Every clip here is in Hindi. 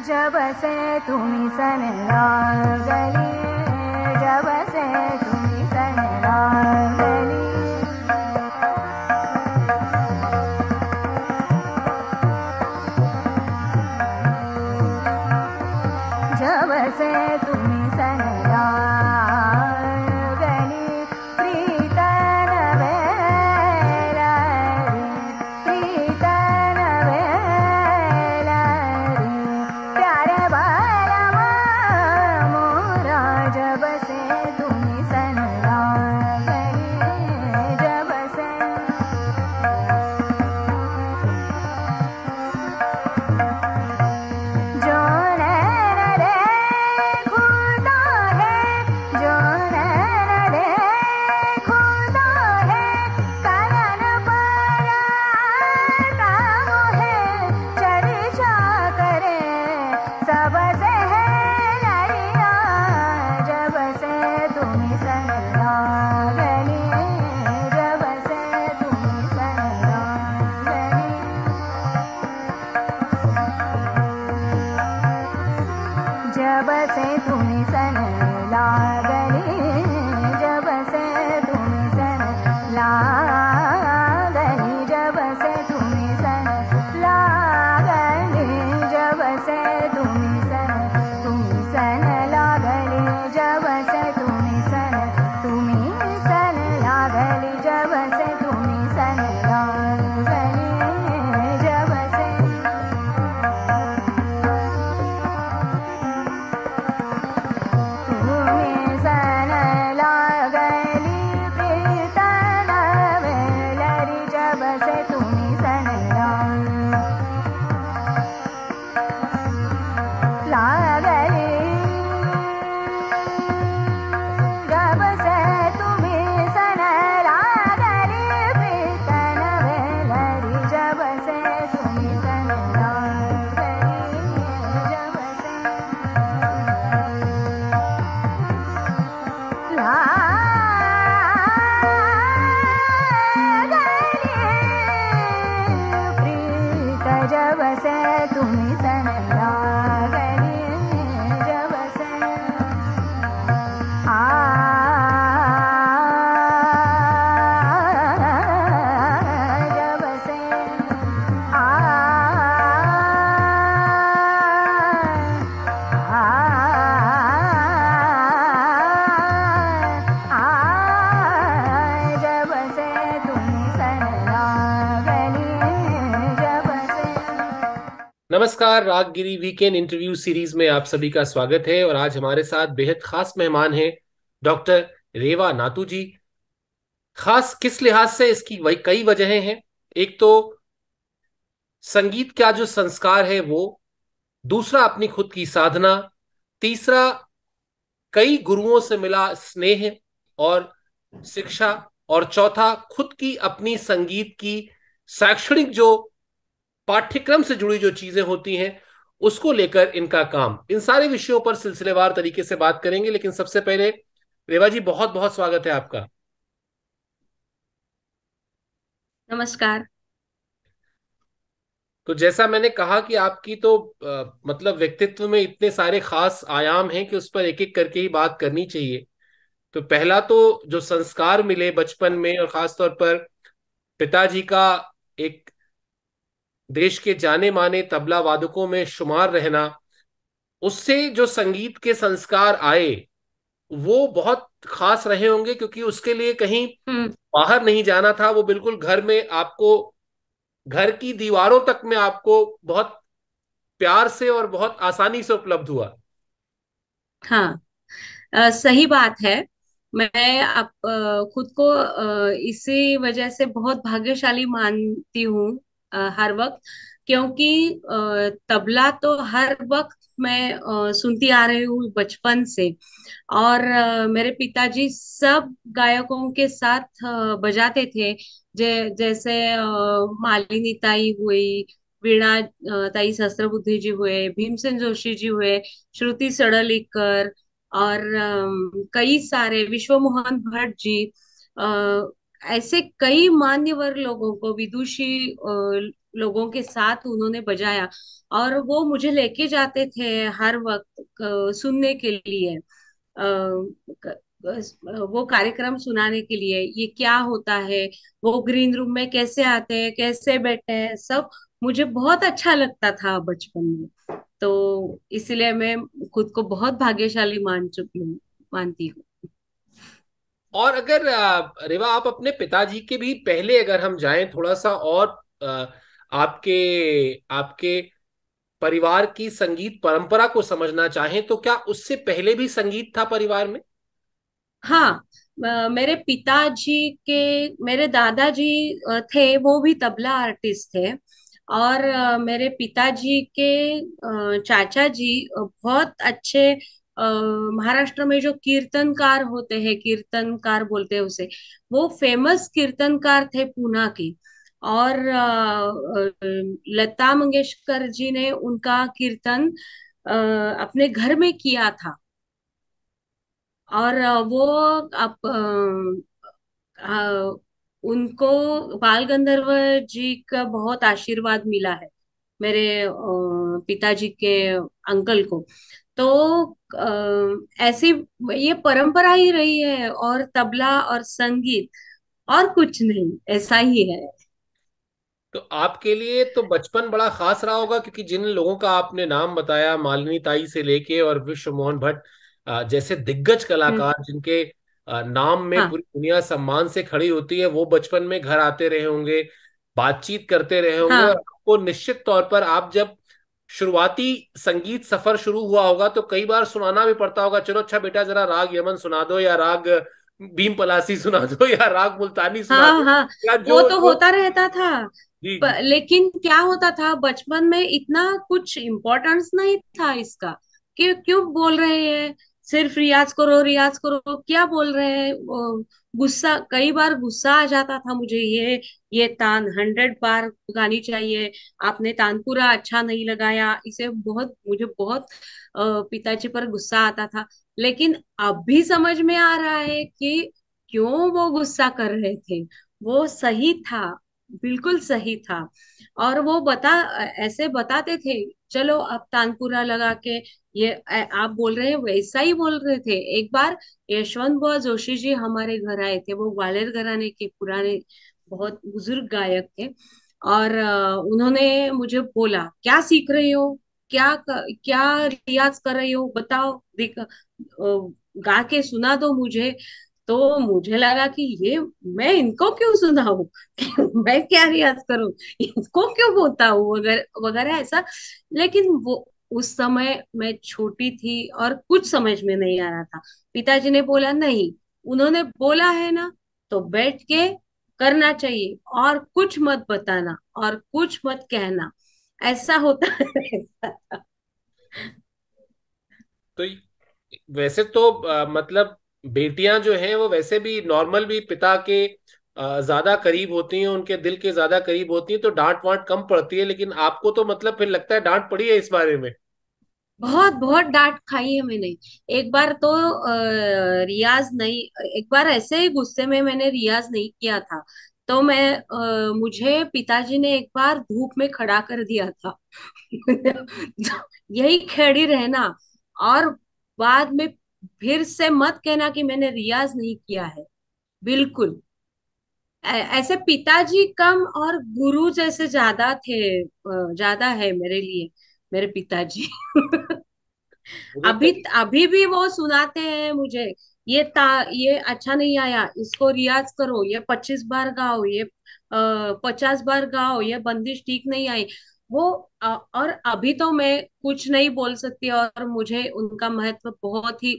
जब से तुम सन लाल गली जब से नमस्कार रागगिरी वीकेंड इंटरव्यू सीरीज में आप सभी का स्वागत है और आज हमारे साथ बेहद खास मेहमान हैं डॉक्टर रेवा नातू जी खास किस लिहाज से इसकी कई वजहें हैं एक तो संगीत का जो संस्कार है वो दूसरा अपनी खुद की साधना तीसरा कई गुरुओं से मिला स्नेह और शिक्षा और चौथा खुद की अपनी संगीत की शैक्षणिक जो पाठ्यक्रम से जुड़ी जो चीजें होती हैं उसको लेकर इनका काम इन सारे विषयों पर सिलसिलेवार तरीके से बात करेंगे लेकिन सबसे पहले रेवा जी बहुत बहुत स्वागत है आपका नमस्कार तो जैसा मैंने कहा कि आपकी तो आ, मतलब व्यक्तित्व में इतने सारे खास आयाम हैं कि उस पर एक एक करके ही बात करनी चाहिए तो पहला तो जो संस्कार मिले बचपन में और खास तौर पर पिताजी का एक देश के जाने माने तबला वादकों में शुमार रहना उससे जो संगीत के संस्कार आए वो बहुत खास रहे होंगे क्योंकि उसके लिए कहीं हम्म। बाहर नहीं जाना था वो बिल्कुल घर में आपको घर की दीवारों तक में आपको बहुत प्यार से और बहुत आसानी से उपलब्ध हुआ हाँ आ, सही बात है मैं आप आ, खुद को इसी वजह से बहुत भाग्यशाली मानती हूँ हर वक्त क्योंकि तबला तो हर वक्त मैं सुनती आ रही हूँ बचपन से और मेरे पिताजी सब गायकों के साथ बजाते थे जे, जैसे मालिनी ताई हुई वीणा ताई सहस्त्रबुद्धि जी हुए भीमसेन जोशी जी हुए श्रुति सड़लिकर और कई सारे विश्व मोहन भट्ट जी ऐसे कई मान्यवर लोगों को विदुषी लोगों के साथ उन्होंने बजाया और वो मुझे लेके जाते थे हर वक्त सुनने के लिए वो कार्यक्रम सुनाने के लिए ये क्या होता है वो ग्रीन रूम में कैसे आते हैं कैसे बैठे हैं सब मुझे बहुत अच्छा लगता था बचपन में तो इसलिए मैं खुद को बहुत भाग्यशाली मान चुकी हूँ मानती हूँ और अगर रेवा आप अपने पिताजी के भी पहले अगर हम जाएं थोड़ा सा और आपके आपके परिवार की संगीत परंपरा को समझना चाहें तो क्या उससे पहले भी संगीत था परिवार में हाँ मेरे पिताजी के मेरे दादाजी थे वो भी तबला आर्टिस्ट थे और मेरे पिताजी के चाचा जी बहुत अच्छे महाराष्ट्र में जो कीर्तनकार होते हैं कीर्तनकार बोलते हैं उसे वो फेमस कीर्तनकार थे पूना की और लता मंगेशकर जी ने उनका कीर्तन अपने घर में किया था और वो आप उनको बाल गंधर्व जी का बहुत आशीर्वाद मिला है मेरे पिताजी के अंकल को तो आ, ऐसी ये परंपरा ही रही है और तबला और संगीत और कुछ नहीं ऐसा ही है तो आपके लिए तो बचपन बड़ा खास रहा होगा क्योंकि जिन लोगों का आपने नाम बताया मालिनी ताई से लेके और विश्व मोहन भट्ट जैसे दिग्गज कलाकार हम्म। जिनके नाम में हाँ। पूरी दुनिया सम्मान से खड़ी होती है वो बचपन में घर आते रहे होंगे बातचीत करते रहे होंगे हाँ। और आपको निश्चित तौर पर आप जब शुरुआती संगीत सफर शुरू हुआ होगा तो कई बार सुनाना भी पड़ता होगा चलो अच्छा बेटा जरा राग यमन सुना दो या राग भीम पलासी सुना दो या राग मुल्तानी सुना हाँ, दो हाँ, या जो, वो तो जो... होता रहता था जी, प, लेकिन क्या होता था बचपन में इतना कुछ इम्पोर्टेंस नहीं था इसका कि क्यों बोल रहे हैं सिर्फ रियाज करो रियाज करो क्या बोल रहे हैं गुस्सा कई बार गुस्सा आ जाता था मुझे ये ये तान हंड्रेड बार गानी चाहिए आपने तानपुरा अच्छा नहीं लगाया इसे बहुत मुझे बहुत पिताजी पर गुस्सा आता था लेकिन अब भी समझ में आ रहा है कि क्यों वो गुस्सा कर रहे थे वो सही था बिल्कुल सही था और वो बता ऐसे बताते थे चलो अब तानपुरा लगा के ये आप बोल रहे हैं वैसा ही बोल रहे थे एक बार यशवंत बुआ जोशी जी हमारे घर आए थे वो ग्वालियर घराने के पुराने बहुत बुजुर्ग गायक थे और उन्होंने मुझे बोला क्या सीख रहे हो क्या क्या रियाज कर रहे हो बताओ देख गा के सुना दो मुझे तो मुझे लगा कि ये मैं इनको क्यों सुनाऊ मैं क्या रियाज करूं इनको क्यों बोलता हूँ वगैरह ऐसा लेकिन वो उस समय मैं छोटी थी और कुछ समझ में नहीं आ रहा था पिताजी ने बोला नहीं उन्होंने बोला है ना तो बैठ के करना चाहिए और कुछ मत बताना और कुछ मत कहना ऐसा होता है तो वैसे तो आ, मतलब बेटियां जो हैं वो वैसे भी नॉर्मल भी पिता के ज्यादा करीब होती हैं उनके दिल के ज्यादा करीब होती हैं तो डांट वांट कम पड़ती है लेकिन आपको तो मतलब फिर लगता है डांट पड़ी है इस बारे में बहुत बहुत डांट खाई है मैंने एक बार तो रियाज नहीं एक बार ऐसे ही गुस्से में मैंने रियाज नहीं किया था तो मैं आ, मुझे पिताजी ने एक बार धूप में खड़ा कर दिया था यही खेड़ी रहना और बाद में फिर से मत कहना कि मैंने रियाज नहीं किया है बिल्कुल ऐसे पिताजी कम और गुरु जैसे ज्यादा थे ज्यादा है मेरे लिए मेरे पिताजी अभी अभी भी वो सुनाते हैं मुझे ये ता ये अच्छा नहीं आया इसको रियाज करो ये पच्चीस बार गाओ ये पचास बार गाओ ये बंदिश ठीक नहीं आई वो और अभी तो मैं कुछ नहीं बोल सकती और मुझे उनका महत्व बहुत ही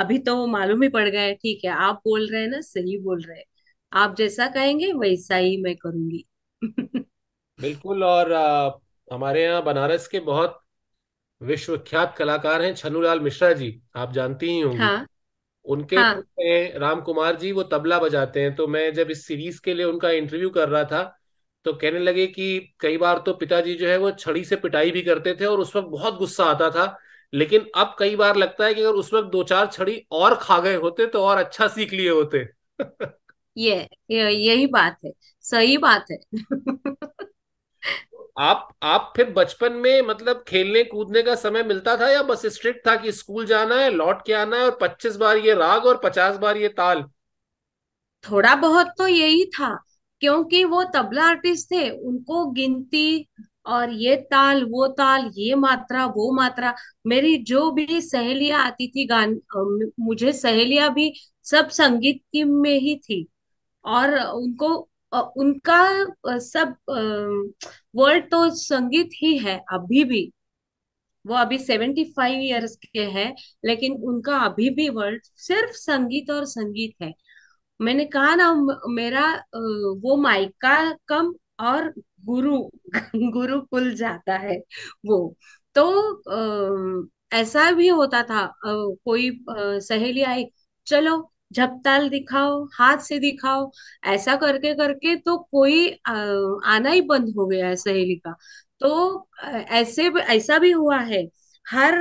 अभी तो मालूम ही पड़ गया है ठीक है आप बोल रहे हैं ना सही बोल रहे हैं आप जैसा कहेंगे वैसा ही मैं करूंगी बिल्कुल और हमारे यहाँ बनारस के बहुत विश्वख्यात कलाकार हैं छनूलाल मिश्रा जी आप जानती ही होंगी हाँ उनके हाँ राम कुमार जी वो तबला बजाते हैं तो मैं जब इस सीरीज के लिए उनका इंटरव्यू कर रहा था तो कहने लगे कि कई बार तो पिताजी जो है वो छड़ी से पिटाई भी करते थे और उस वक्त बहुत गुस्सा आता था लेकिन अब कई बार लगता है कि अगर उस वक्त दो चार छड़ी और खा गए होते तो और अच्छा सीख लिए होते ये, ये यही बात है सही बात है आप आप फिर बचपन में मतलब खेलने कूदने का समय मिलता था या बस स्ट्रिक्ट था कि स्कूल जाना है लौट के आना है और पच्चीस बार ये राग और पचास बार ये ताल थोड़ा बहुत तो यही था क्योंकि वो तबला आर्टिस्ट थे उनको गिनती और ये ताल वो ताल ये मात्रा वो मात्रा मेरी जो भी सहेलियां आती थी गान मुझे सहेलियां भी सब संगीत की में ही थी और उनको उनका सब वर्ल्ड तो संगीत ही है अभी भी वो अभी सेवेंटी फाइव ईयर्स के हैं लेकिन उनका अभी भी वर्ल्ड सिर्फ संगीत और संगीत है मैंने कहा ना मेरा वो माइका कम और गुरु गुरु गुरुकुल जाता है वो तो ऐसा भी होता था कोई सहेली आई चलो झपताल दिखाओ हाथ से दिखाओ ऐसा करके करके तो कोई आना ही बंद हो गया है सहेली का तो ऐसे ऐसा भी हुआ है हर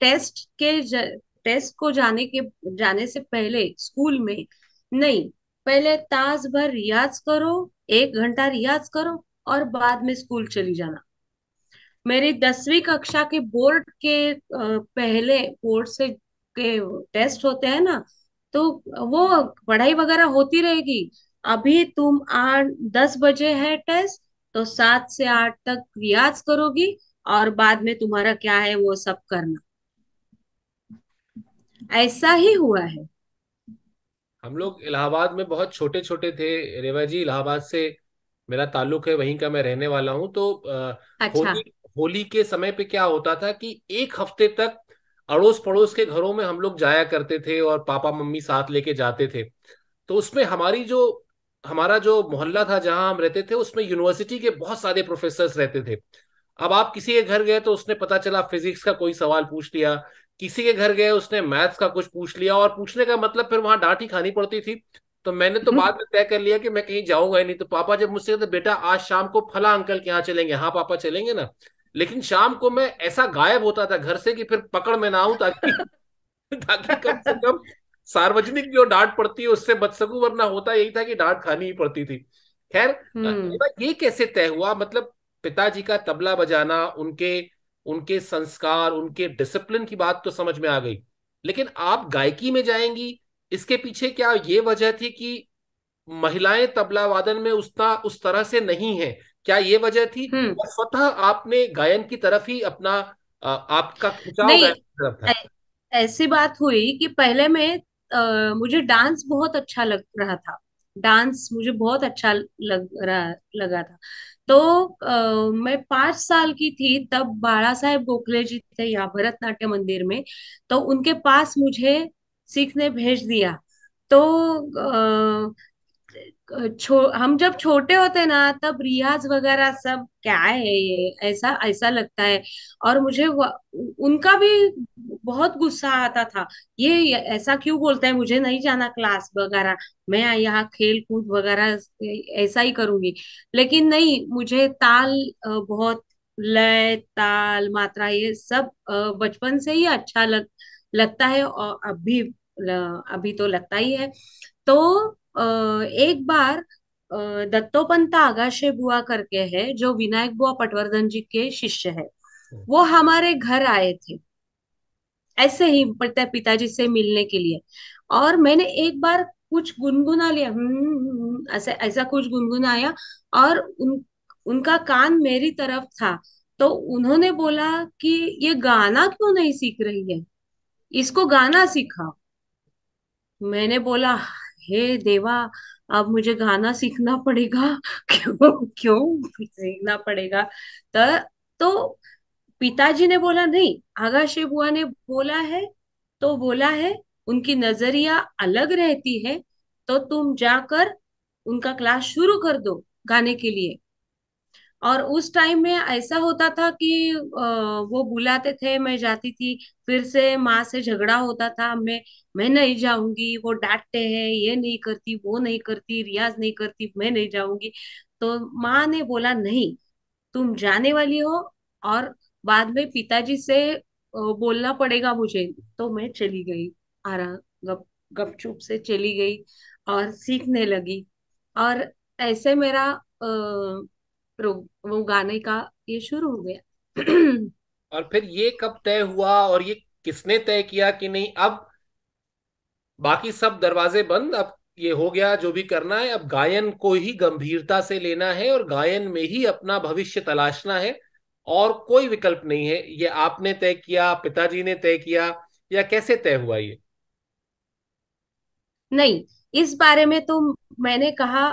टेस्ट के टेस्ट को जाने के जाने से पहले स्कूल में नहीं पहले ताज भर रियाज करो एक घंटा रियाज करो और बाद में स्कूल चली जाना मेरी दसवीं कक्षा के बोर्ड के पहले बोर्ड से के टेस्ट होते हैं ना तो वो पढ़ाई वगैरह होती रहेगी अभी तुम आठ दस बजे है टेस्ट तो सात से आठ तक रियाज करोगी और बाद में तुम्हारा क्या है वो सब करना ऐसा ही हुआ है हम लोग इलाहाबाद में बहुत छोटे छोटे थे रेवा जी इलाहाबाद से मेरा ताल्लुक है वहीं का मैं रहने वाला हूं तो अच्छा। होली होली के समय पे क्या होता था कि एक हफ्ते तक अड़ोस पड़ोस के घरों में हम लोग जाया करते थे और पापा मम्मी साथ लेके जाते थे तो उसमें हमारी जो हमारा जो मोहल्ला था जहाँ हम रहते थे उसमें यूनिवर्सिटी के बहुत सारे प्रोफेसर रहते थे अब आप किसी के घर गए तो उसने पता चला फिजिक्स का कोई सवाल पूछ लिया किसी के घर गए उसने मैथ्स का कुछ पूछ लिया और पूछने का मतलब फिर वहां डांट ही खानी पड़ती थी तो मैंने तो हम्म। बाद में तय कर लिया कि मैं कहीं जाऊंगा ही नहीं तो पापा जब मुझसे कहते बेटा आज शाम को फला अंकल के यहाँ चलेंगे हाँ पापा चलेंगे ना लेकिन शाम को मैं ऐसा गायब होता था घर से कि फिर पकड़ में ना आऊं ताकि ताकि कम से कम सार्वजनिक जो डांट पड़ती है उससे बच सकू वरना होता यही था कि डांट खानी ही पड़ती थी खैर हम्म। ये कैसे तय हुआ मतलब पिताजी का तबला बजाना उनके उनके संस्कार उनके डिसिप्लिन की बात तो समझ में आ गई लेकिन आप गायकी में जाएंगी इसके पीछे क्या ये वजह थी कि महिलाएं तबला वादन में उतना उस तरह से नहीं है क्या ये वजह थी हम्म। स्वतः आपने गायन की तरफ ही अपना आपका खिंचाव ऐसी बात हुई कि पहले में आ, मुझे डांस बहुत अच्छा लग रहा था डांस मुझे बहुत अच्छा लग रहा लगा था तो आ, मैं पांच साल की थी तब बाड़ा साहेब गोखले जी थे यहाँ भरतनाट्य मंदिर में तो उनके पास मुझे सीखने भेज दिया तो आ, छो हम जब छोटे होते ना तब रियाज वगैरह सब क्या है ये ऐसा ऐसा लगता है और मुझे उनका भी बहुत गुस्सा आता था ये ऐसा क्यों बोलते हैं मुझे नहीं जाना क्लास वगैरह मैं यहाँ खेल कूद वगैरह ऐसा ही करूंगी लेकिन नहीं मुझे ताल बहुत लय ताल मात्रा ये सब बचपन से ही अच्छा लग लगता है और अभी अभी तो लगता ही है तो एक बार दत्तोपंत आगाशे बुआ करके है जो विनायक बुआ पटवर्धन जी के शिष्य है वो हमारे घर आए थे ऐसे ही पिताजी से मिलने के लिए और मैंने एक बार कुछ गुनगुना लिया हम्म, हम्म, हम्म, ऐसा ऐसा कुछ गुनगुनाया और उन उनका कान मेरी तरफ था तो उन्होंने बोला कि ये गाना क्यों नहीं सीख रही है इसको गाना सिखा मैंने बोला हे देवा अब मुझे गाना सीखना पड़ेगा क्यों क्यों सीखना पड़ेगा तो तो पिताजी ने बोला नहीं आगा बुआ ने बोला है तो बोला है उनकी नजरिया अलग रहती है तो तुम जाकर उनका क्लास शुरू कर दो गाने के लिए और उस टाइम में ऐसा होता था कि वो बुलाते थे मैं जाती थी फिर से माँ से झगड़ा होता था मैं मैं नहीं जाऊंगी वो डांटते हैं ये नहीं करती वो नहीं करती रियाज नहीं करती मैं नहीं जाऊंगी तो माँ ने बोला नहीं तुम जाने वाली हो और बाद में पिताजी से बोलना पड़ेगा मुझे तो मैं चली गई आराम गप गपचुप से चली गई और सीखने लगी और ऐसे मेरा आ, वो गाने का ये शुरू हो गया और फिर ये कब तय हुआ और ये किसने तय किया कि नहीं अब बाकी सब दरवाजे बंद अब ये हो गया जो भी करना है अब गायन को ही गंभीरता से लेना है और गायन में ही अपना भविष्य तलाशना है और कोई विकल्प नहीं है ये आपने तय किया पिताजी ने तय किया या कैसे तय हुआ ये नहीं इस बारे में तो मैंने कहा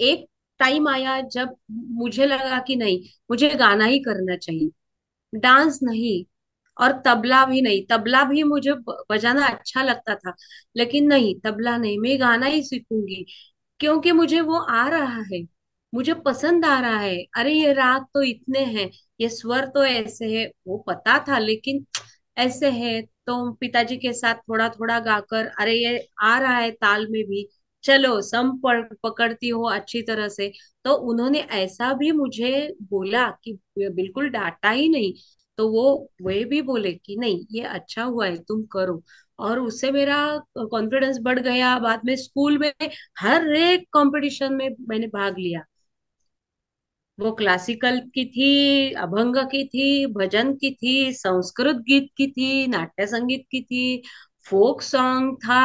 एक टाइम आया जब मुझे लगा कि नहीं मुझे गाना ही करना चाहिए डांस नहीं और तबला भी नहीं तबला भी मुझे बजाना अच्छा लगता था लेकिन नहीं तबला नहीं मैं गाना ही सीखूंगी क्योंकि मुझे वो आ रहा है मुझे पसंद आ रहा है अरे ये राग तो इतने हैं ये स्वर तो ऐसे है वो पता था लेकिन ऐसे है तो पिताजी के साथ थोड़ा थोड़ा गाकर अरे ये आ रहा है ताल में भी चलो सम पकड़ती हो अच्छी तरह से तो उन्होंने ऐसा भी मुझे बोला कि बिल्कुल डांटा ही नहीं तो वो वे भी बोले कि नहीं ये अच्छा हुआ है तुम करो और उससे मेरा कॉन्फिडेंस बढ़ गया बाद में स्कूल में हर एक कंपटीशन में मैंने भाग लिया वो क्लासिकल की थी अभंग की थी भजन की थी संस्कृत गीत की थी नाट्य संगीत की थी फोक सॉन्ग था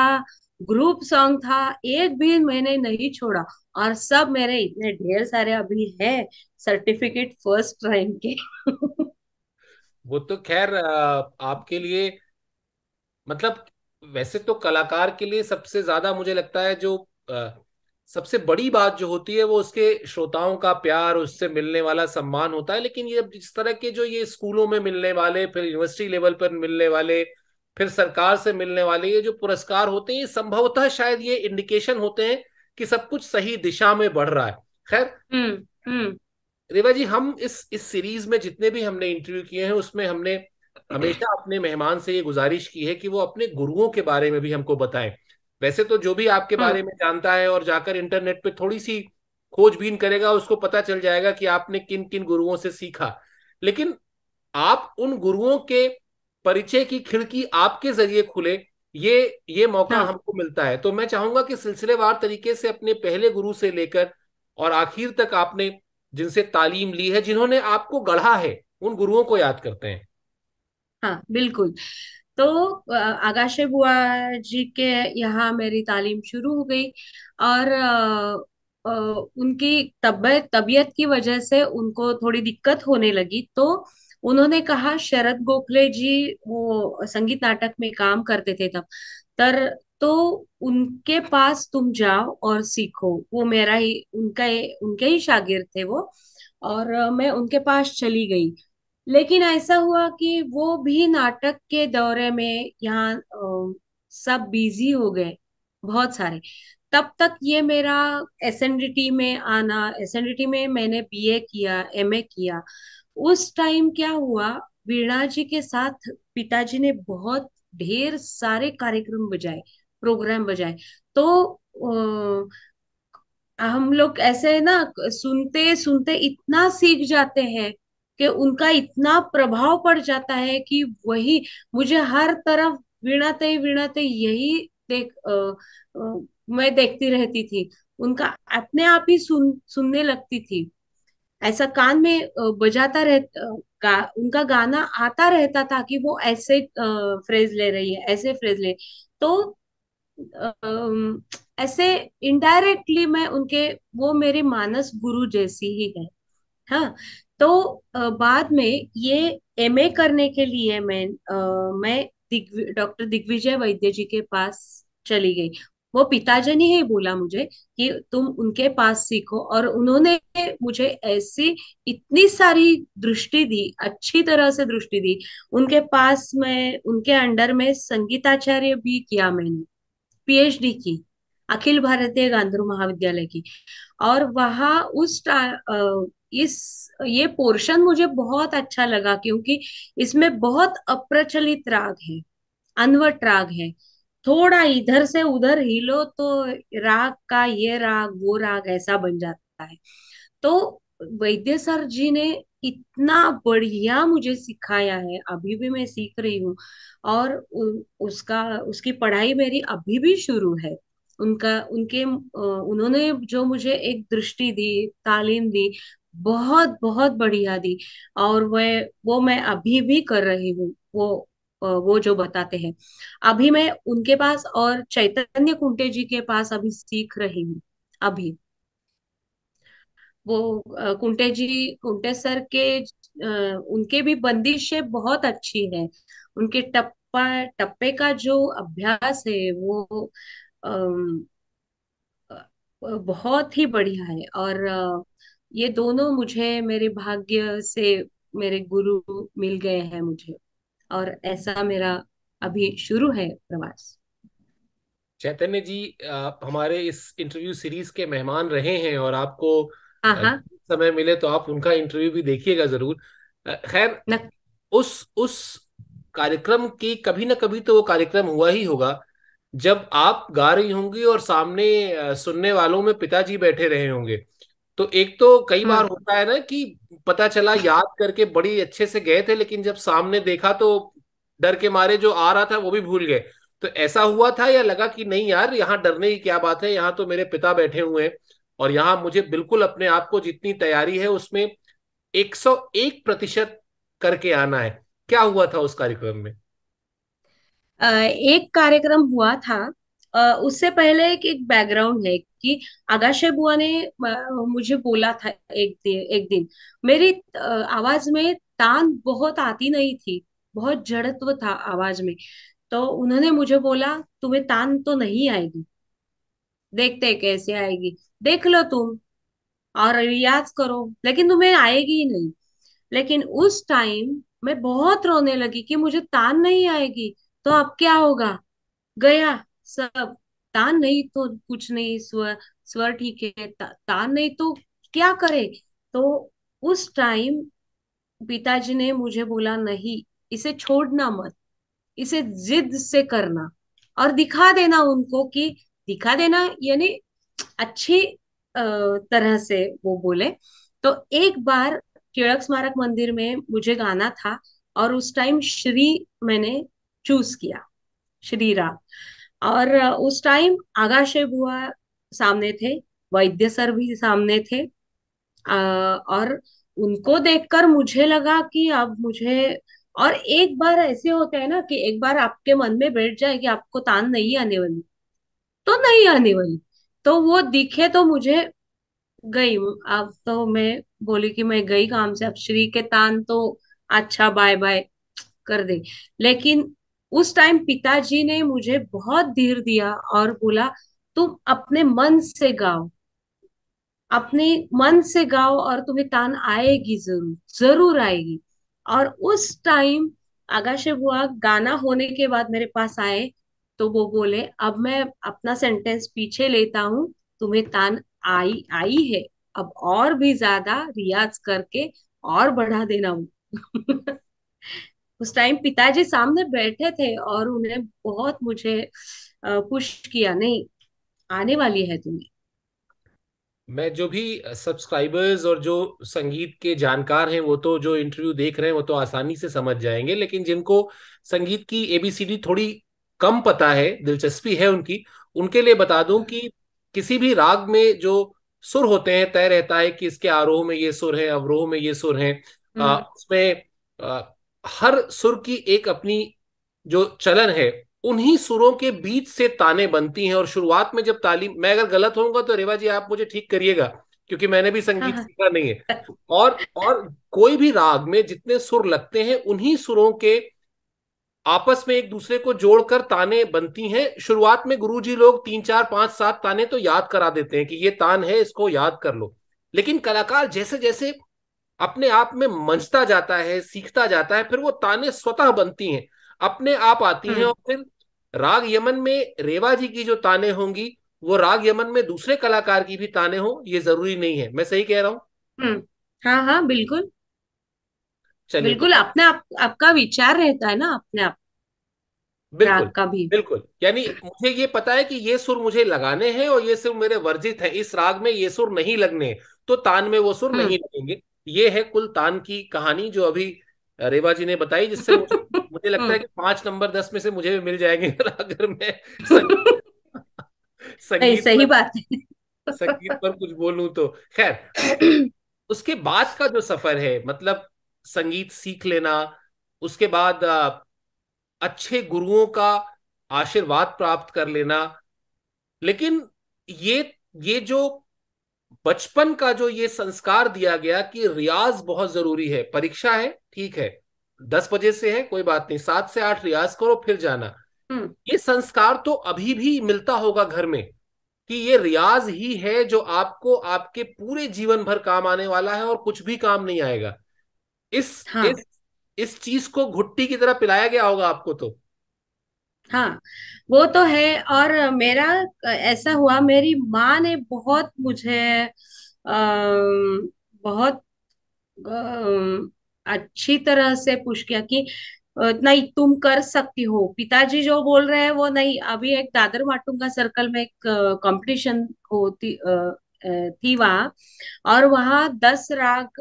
ग्रुप सॉन्ग था एक भी मैंने नहीं छोड़ा और सब मेरे इतने ढेर सारे अभी है सर्टिफिकेट फर्स्ट रैंक के वो तो खैर आपके लिए मतलब वैसे तो कलाकार के लिए सबसे ज्यादा मुझे लगता है जो आ, सबसे बड़ी बात जो होती है वो उसके श्रोताओं का प्यार उससे मिलने वाला सम्मान होता है लेकिन ये जिस तरह के जो ये स्कूलों में मिलने वाले फिर यूनिवर्सिटी लेवल पर मिलने वाले फिर सरकार से मिलने वाले ये जो पुरस्कार होते हैं संभवतः शायद ये इंडिकेशन होते हैं कि सब कुछ सही दिशा में बढ़ रहा है खैर हम्म, हम्म। रेवा जी हम इस इस सीरीज में जितने भी हमने इंटरव्यू किए हैं उसमें हमने हमेशा अपने मेहमान से ये गुजारिश की है कि वो अपने गुरुओं के बारे में भी हमको बताएं वैसे तो जो भी आपके बारे हम्म। में जानता है और जाकर इंटरनेट पे थोड़ी सी खोजबीन करेगा उसको पता चल जाएगा कि आपने किन किन गुरुओं से सीखा लेकिन आप उन गुरुओं के परिचय की खिड़की आपके जरिए खुले ये ये मौका हाँ। हमको मिलता है तो मैं चाहूंगा कि सिलसिलेवार तरीके से अपने पहले गुरु से लेकर और आखिर तक आपने जिनसे तालीम ली है जिन्होंने आपको गढ़ा है उन गुरुओं को याद करते हैं हाँ बिल्कुल तो आकाशे बुआ जी के यहाँ मेरी तालीम शुरू हो गई और आ, उनकी तबियत तबियत की वजह से उनको थोड़ी दिक्कत होने लगी तो उन्होंने कहा शरद गोखले जी वो संगीत नाटक में काम करते थे तब तर तो उनके पास तुम जाओ और सीखो वो मेरा ही उनका ही, उनके ही शागिर थे वो और मैं उनके पास चली गई लेकिन ऐसा हुआ कि वो भी नाटक के दौरे में यहाँ सब बिजी हो गए बहुत सारे तब तक ये मेरा एस में आना एस में मैंने बीए किया एमए किया उस टाइम क्या हुआ वीणा जी के साथ पिताजी ने बहुत ढेर सारे कार्यक्रम बजाए प्रोग्राम बजाए तो आ, हम लोग ऐसे ना सुनते सुनते इतना सीख जाते हैं कि उनका इतना प्रभाव पड़ जाता है कि वही मुझे हर तरफ वीणाते वीणा वीणाते यही देख आ, आ, मैं देखती रहती थी उनका अपने आप ही सुन सुनने लगती थी ऐसा कान में बजाता रह गा, उनका गाना आता रहता था कि वो ऐसे फ्रेज ले रही है ऐसे फ्रेज ले तो ऐसे इनडायरेक्टली मैं उनके वो मेरे मानस गुरु जैसी ही है हाँ तो बाद में ये एमए करने के लिए मैं मैं दिग्वि, डॉक्टर दिग्विजय वैद्य जी के पास चली गई वो पिताजी ने ही बोला मुझे कि तुम उनके पास सीखो और उन्होंने मुझे ऐसी इतनी सारी दृष्टि दी अच्छी तरह से दृष्टि दी उनके पास में उनके अंडर में संगीताचार्य भी किया मैंने पीएचडी की अखिल भारतीय गांधर्व महाविद्यालय की और वहां उस इस ये पोर्शन मुझे बहुत अच्छा लगा क्योंकि इसमें बहुत अप्रचलित राग है अनवट राग है थोड़ा इधर से उधर हिलो तो राग का ये राग वो राग ऐसा बन जाता है तो वैद्य सर जी ने इतना बढ़िया मुझे सिखाया है अभी भी मैं सीख रही हूँ और उ, उसका उसकी पढ़ाई मेरी अभी भी शुरू है उनका उनके उन्होंने जो मुझे एक दृष्टि दी तालीम दी बहुत बहुत बढ़िया दी और वह वो मैं अभी भी कर रही हूँ वो वो जो बताते हैं अभी मैं उनके पास और चैतन्य कुंटे जी के पास अभी सीख रही हूँ अभी वो कुंटे जी कुंटे सर के उनके भी बंदिशें बहुत अच्छी है उनके टप्पा टप्पे का जो अभ्यास है वो बहुत ही बढ़िया है और ये दोनों मुझे मेरे भाग्य से मेरे गुरु मिल गए हैं मुझे और ऐसा मेरा अभी शुरू है प्रवास चैतन्य जी आप हमारे इस इंटरव्यू सीरीज के मेहमान रहे हैं और आपको हाँ, हाँ। समय मिले तो आप उनका इंटरव्यू भी देखिएगा जरूर खैर उस उस कार्यक्रम की कभी ना कभी तो वो कार्यक्रम हुआ ही होगा जब आप गा रही होंगी और सामने सुनने वालों में पिताजी बैठे रहे होंगे तो एक तो कई हाँ। बार होता है ना कि पता चला याद करके बड़ी अच्छे से गए थे लेकिन जब सामने देखा तो डर के मारे जो आ रहा था वो भी भूल गए तो ऐसा हुआ था या लगा कि नहीं यार यहाँ डरने की क्या बात है यहाँ तो मेरे पिता बैठे हुए हैं और यहाँ मुझे बिल्कुल अपने आप को जितनी तैयारी है उसमें 101 प्रतिशत करके आना है क्या हुआ था उस कार्यक्रम में एक कार्यक्रम हुआ था उससे पहले एक एक बैकग्राउंड है कि आगाशे बुआ ने मुझे बोला था एक दिन एक दिन मेरी आवाज में तान बहुत आती नहीं थी बहुत जड़त्व था आवाज में तो उन्होंने मुझे बोला तुम्हें तान तो नहीं आएगी देखते कैसे आएगी देख लो तुम और रियाज करो लेकिन तुम्हें आएगी ही नहीं लेकिन उस टाइम मैं बहुत रोने लगी कि मुझे तान नहीं आएगी तो अब क्या होगा गया सब तान नहीं तो कुछ नहीं स्वर स्वर ठीक है ता, तान नहीं तो क्या करे तो उस टाइम पिताजी ने मुझे बोला नहीं इसे छोड़ना मत इसे जिद से करना और दिखा देना उनको कि दिखा देना यानी अच्छी तरह से वो बोले तो एक बार केड़क स्मारक मंदिर में मुझे गाना था और उस टाइम श्री मैंने चूज किया श्री राम और उस टाइम आगाशे बुआ सामने थे वैद्य सर भी सामने थे और उनको देखकर मुझे लगा कि अब मुझे और एक बार ऐसे होते हैं ना कि एक बार आपके मन में बैठ जाए कि आपको तान नहीं आने वाली तो नहीं आने वाली तो वो दिखे तो मुझे गई अब तो मैं बोली कि मैं गई काम से अब श्री के तान तो अच्छा बाय बाय कर दे लेकिन उस टाइम पिताजी ने मुझे बहुत धीर दिया और बोला तुम अपने मन से गाओ अपने मन से गाओ और तुम्हें तान आएगी जरूर जरूर आएगी और उस टाइम आगाशे बुआ गाना होने के बाद मेरे पास आए तो वो बोले अब मैं अपना सेंटेंस पीछे लेता हूँ तुम्हें तान आई आई है अब और भी ज्यादा रियाज करके और बढ़ा देना हूं उस टाइम पिताजी सामने बैठे थे और उन्हें बहुत मुझे पुश किया नहीं आने वाली है तुम्हें मैं जो भी सब्सक्राइबर्स और जो संगीत के जानकार हैं वो तो जो इंटरव्यू देख रहे हैं वो तो आसानी से समझ जाएंगे लेकिन जिनको संगीत की एबीसीडी थोड़ी कम पता है दिलचस्पी है उनकी उनके लिए बता दूं कि किसी भी राग में जो सुर होते हैं तय रहता है कि इसके आरोह में ये सुर है अवरोह में ये सुर है हम्म। उसमें हर सुर की एक अपनी जो चलन है उन्हीं सुरों के बीच से ताने बनती हैं और शुरुआत में जब तालीम मैं अगर गलत होऊंगा तो रेवा जी आप मुझे ठीक करिएगा क्योंकि मैंने भी संगीत हाँ, हाँ। सीखा नहीं है और और कोई भी राग में जितने सुर लगते हैं उन्हीं सुरों के आपस में एक दूसरे को जोड़कर ताने बनती हैं शुरुआत में गुरु जी लोग तीन चार पांच सात ताने तो याद करा देते हैं कि ये तान है इसको याद कर लो लेकिन कलाकार जैसे जैसे अपने आप में मंचता जाता है सीखता जाता है फिर वो ताने स्वतः बनती हैं अपने आप आती हैं हम्म। और फिर राग यमन में रेवा जी की जो ताने होंगी वो राग यमन में दूसरे कलाकार की भी ताने हो ये जरूरी नहीं है मैं सही कह रहा हूँ हम्म। हाँ हाँ बिल्कुल चलिए बिल्कुल अपने आप आपका विचार रहता है ना अपने आप बिल्कुल का भी बिल्कुल यानी मुझे ये पता है कि ये सुर मुझे लगाने हैं और ये सुर मेरे वर्जित है इस राग में ये सुर नहीं लगने तो तान में वो सुर हम्म। नहीं लगेंगे ये है कुल तान की कहानी जो अभी रेवा जी ने बताई जिससे मुझे लगता है कि हाँ। पांच नंबर दस में से मुझे भी मिल जाएंगे अगर मैं संगीत, संगीत सही पर, बात संगीत पर कुछ बोलूं तो खैर उसके बाद का जो सफर है मतलब संगीत सीख लेना उसके बाद अच्छे गुरुओं का आशीर्वाद प्राप्त कर लेना लेकिन ये ये जो बचपन का जो ये संस्कार दिया गया कि रियाज बहुत जरूरी है परीक्षा है ठीक है दस बजे से है कोई बात नहीं सात से आठ रियाज करो फिर जाना हम्म। ये संस्कार तो अभी भी मिलता होगा घर में कि ये रियाज ही है जो आपको आपके पूरे जीवन भर काम आने वाला है और कुछ भी काम नहीं आएगा इस हाँ। इस इस चीज को घुट्टी की तरह पिलाया गया होगा आपको तो हाँ वो तो है और मेरा ऐसा हुआ मेरी माँ ने बहुत मुझे आ, बहुत आ, अच्छी तरह से पुश किया कि नहीं तुम कर सकती हो पिताजी जो बोल रहे हैं वो नहीं अभी एक दादर माटुंगा सर्कल में एक कंपटीशन होती थी वहां और वहा दस राग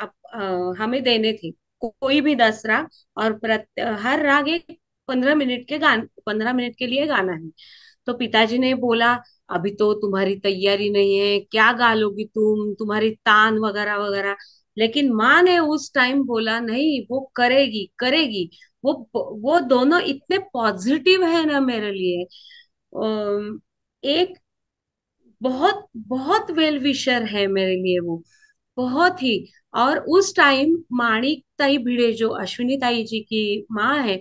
आ, आ, हमें देने थे कोई भी दस राग और प्रत्य, हर राग एक पंद्रह मिनट के गान पंद्रह मिनट के लिए गाना है तो पिताजी ने बोला अभी तो तुम्हारी तैयारी नहीं है क्या गा लोगी तुम तुम्हारी तान वगैरह वगैरह लेकिन माँ ने उस टाइम बोला नहीं वो करेगी करेगी वो वो दोनों इतने पॉजिटिव है ना मेरे लिए एक बहुत बहुत वेल विशर है मेरे लिए वो बहुत ही और उस टाइम माणिक ताई भिड़े जो अश्विनी ताई जी की माँ है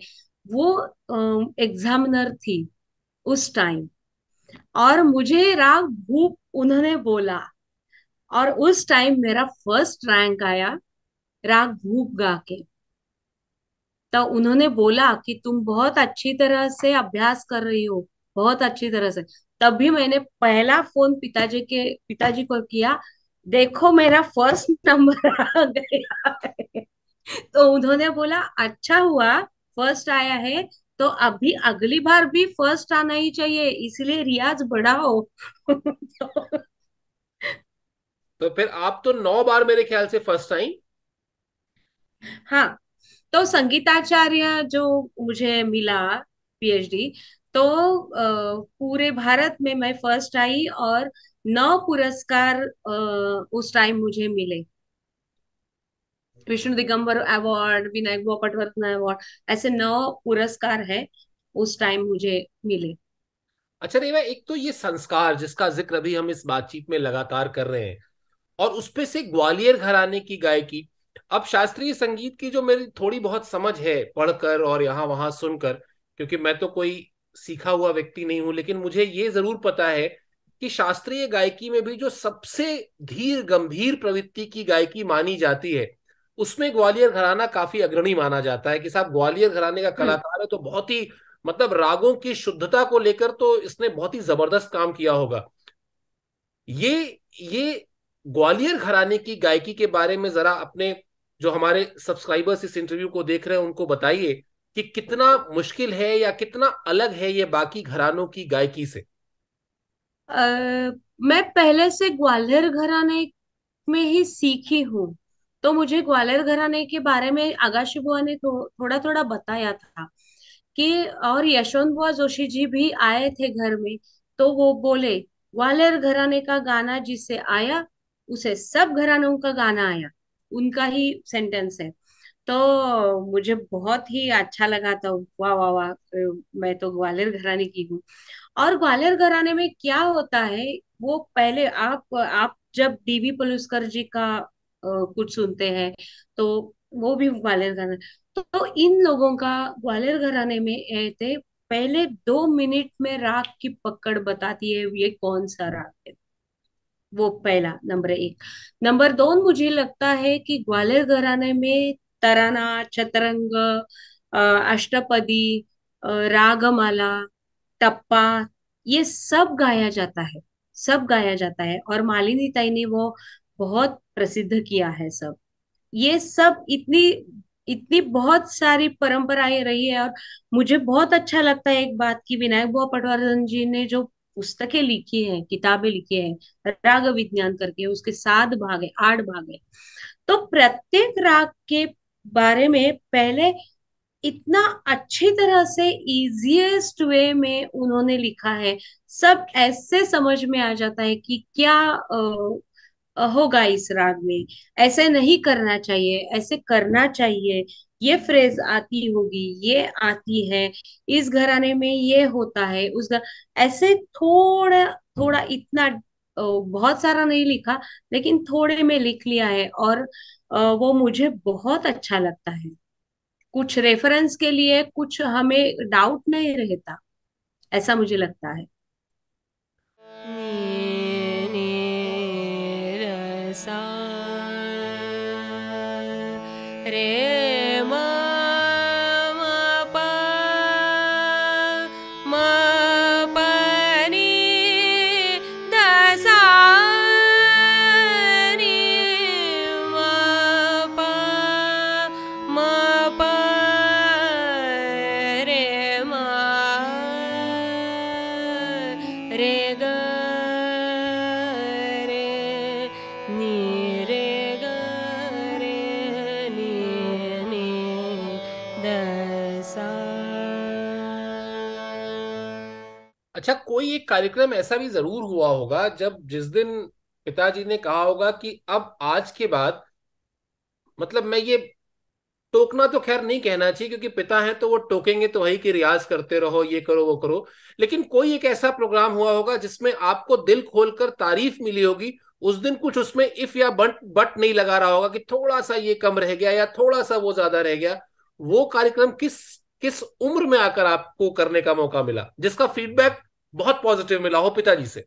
वो एग्जामिनर थी उस टाइम और मुझे राव भूप उन्होंने बोला और उस टाइम मेरा फर्स्ट रैंक आया राग भूप गा के तो उन्होंने बोला कि तुम बहुत अच्छी तरह से अभ्यास कर रही हो बहुत अच्छी तरह से तब भी मैंने पहला फोन पिताजी के पिताजी को किया देखो मेरा फर्स्ट नंबर आ गया तो उन्होंने बोला अच्छा हुआ फर्स्ट आया है तो अभी अगली बार भी फर्स्ट आना ही चाहिए इसलिए रियाज बढ़ाओ तो फिर आप तो नौ बार मेरे ख्याल से फर्स्ट आई हाँ तो संगीताचार्य जो मुझे मिला पीएचडी तो आ, पूरे भारत में मैं फर्स्ट आई और नौ पुरस्कार आ, उस टाइम मुझे मिले विष्णु दिगंबर अवार्ड विनायक भोपटवर्धन अवार्ड ऐसे नौ पुरस्कार है उस टाइम मुझे मिले अच्छा रेवा एक तो ये संस्कार जिसका जिक्र अभी हम इस बातचीत में लगातार कर रहे हैं और उसपे से ग्वालियर घराने की गायकी अब शास्त्रीय संगीत की जो मेरी थोड़ी बहुत समझ है पढ़कर और यहाँ वहां सुनकर क्योंकि मैं तो कोई सीखा हुआ व्यक्ति नहीं हूं लेकिन मुझे ये जरूर पता है कि शास्त्रीय गायकी में भी जो सबसे धीर गंभीर प्रवृत्ति की गायकी मानी जाती है उसमें ग्वालियर घराना काफी अग्रणी माना जाता है कि साहब ग्वालियर घराने का हम्म। कलाकार है तो बहुत ही मतलब रागों की शुद्धता को लेकर तो इसने बहुत ही जबरदस्त काम किया होगा ये ये ग्वालियर घराने की गायकी के बारे में जरा अपने जो हमारे सब्सक्राइबर्स इस इंटरव्यू को देख रहे हैं उनको बताइए कि कितना मुश्किल है या कितना अलग है ये बाकी घरानों की गायकी से आ, मैं पहले से ग्वालियर घराने में ही सीखी हूँ तो मुझे ग्वालियर घराने के बारे में आगाशी बुआ ने थो, थोड़ा थोड़ा बताया था कि और यशवंत बुआ जोशी जी भी आए थे घर में तो वो बोले ग्वालियर घराने का गाना जिसे आया उसे सब घरानों का गाना आया उनका ही सेंटेंस है तो मुझे बहुत ही अच्छा लगा था वाह वाह वाह मैं तो ग्वालियर घराने की हूँ और ग्वालियर घराने में क्या होता है वो पहले आप आप जब डीवी पलुस्कर जी का कुछ सुनते हैं तो वो भी ग्वालियर घराने तो इन लोगों का ग्वालियर घराने में थे पहले दो मिनट में राग की पकड़ बताती है ये कौन सा राग है वो पहला नंबर एक नंबर दो मुझे लगता है कि ग्वालियर घराने में तराना चतरंग अष्टपदी रागमाला टप्पा ये सब गाया जाता है सब गाया जाता है और मालिनी ताई ने वो बहुत प्रसिद्ध किया है सब ये सब इतनी इतनी बहुत सारी परंपराएं रही है और मुझे बहुत अच्छा लगता है एक बात की विनायक बुआ पटवर्धन जी ने जो पुस्तकें लिखी हैं किताबें लिखी हैं राग विज्ञान करके उसके सात भाग है आठ भाग है तो प्रत्येक राग के बारे में पहले इतना अच्छी तरह से इजिएस्ट वे में उन्होंने लिखा है सब ऐसे समझ में आ जाता है कि क्या होगा इस राग में ऐसे नहीं करना चाहिए ऐसे करना चाहिए ये फ्रेज आती होगी ये आती है इस घराने में ये होता है उस घर ऐसे थोड़ा थोड़ा इतना बहुत सारा नहीं लिखा लेकिन थोड़े में लिख लिया है और वो मुझे बहुत अच्छा लगता है कुछ रेफरेंस के लिए कुछ हमें डाउट नहीं रहता ऐसा मुझे लगता है sa re कार्यक्रम ऐसा भी जरूर हुआ होगा जब जिस दिन पिताजी ने कहा होगा कि अब आज के बाद मतलब मैं ये टोकना तो खैर नहीं कहना चाहिए क्योंकि पिता हैं तो वो टोकेंगे तो वही कि रियाज करते रहो ये करो वो करो लेकिन कोई एक ऐसा प्रोग्राम हुआ होगा जिसमें आपको दिल खोलकर तारीफ मिली होगी उस दिन कुछ उसमें इफ या बट बट नहीं लगा रहा होगा कि थोड़ा सा ये कम रह गया या थोड़ा सा वो ज्यादा रह गया वो कार्यक्रम किस किस उम्र में आकर आपको करने का मौका मिला जिसका फीडबैक बहुत पॉजिटिव मिला हो पिताजी से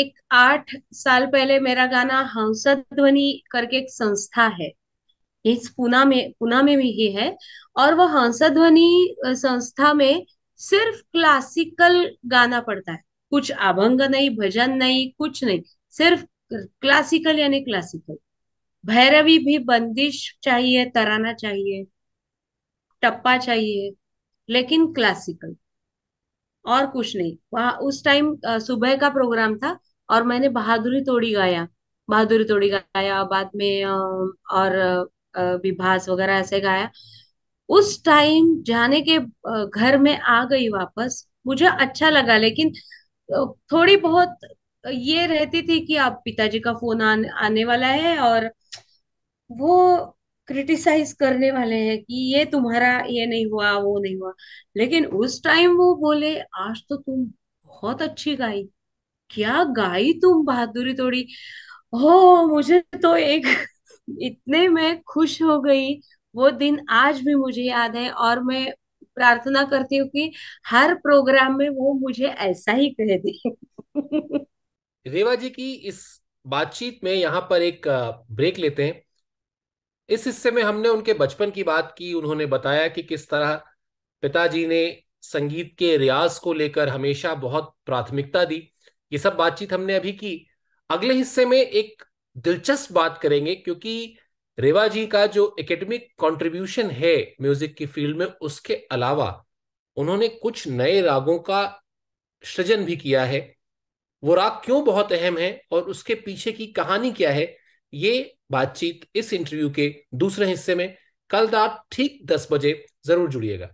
एक आठ साल पहले मेरा गाना हंसद ध्वनि करके एक संस्था है इस पुना में पुना में भी ही है और वो हंसद ध्वनि संस्था में सिर्फ क्लासिकल गाना पड़ता है कुछ अभंग नहीं भजन नहीं कुछ नहीं सिर्फ क्लासिकल यानी क्लासिकल भैरवी भी बंदिश चाहिए तराना चाहिए टप्पा चाहिए लेकिन क्लासिकल और कुछ नहीं वहां उस टाइम सुबह का प्रोग्राम था और मैंने बहादुरी तोड़ी गाया बहादुरी तोड़ी गाया बाद में और विभास वगैरह ऐसे गाया उस टाइम जाने के घर में आ गई वापस मुझे अच्छा लगा लेकिन थोड़ी बहुत ये रहती थी कि आप पिताजी का फोन आने वाला है और वो क्रिटिसाइज करने वाले हैं कि ये तुम्हारा ये नहीं हुआ वो नहीं हुआ लेकिन उस टाइम वो बोले आज तो तुम बहुत अच्छी गाई क्या गाई तुम बहादुरी तोड़ी हो मुझे तो एक इतने में खुश हो गई वो दिन आज भी मुझे याद है और मैं प्रार्थना करती हूँ कि हर प्रोग्राम में वो मुझे ऐसा ही कह दे रेवा जी की इस बातचीत में यहाँ पर एक ब्रेक लेते हैं इस हिस्से में हमने उनके बचपन की बात की उन्होंने बताया कि किस तरह पिताजी ने संगीत के रियाज को लेकर हमेशा बहुत प्राथमिकता दी ये सब बातचीत हमने अभी की अगले हिस्से में एक दिलचस्प बात करेंगे क्योंकि रेवा जी का जो एकेडमिक कंट्रीब्यूशन है म्यूजिक की फील्ड में उसके अलावा उन्होंने कुछ नए रागों का सृजन भी किया है वो राग क्यों बहुत अहम है और उसके पीछे की कहानी क्या है ये बातचीत इस इंटरव्यू के दूसरे हिस्से में कल रात ठीक दस बजे जरूर जुड़िएगा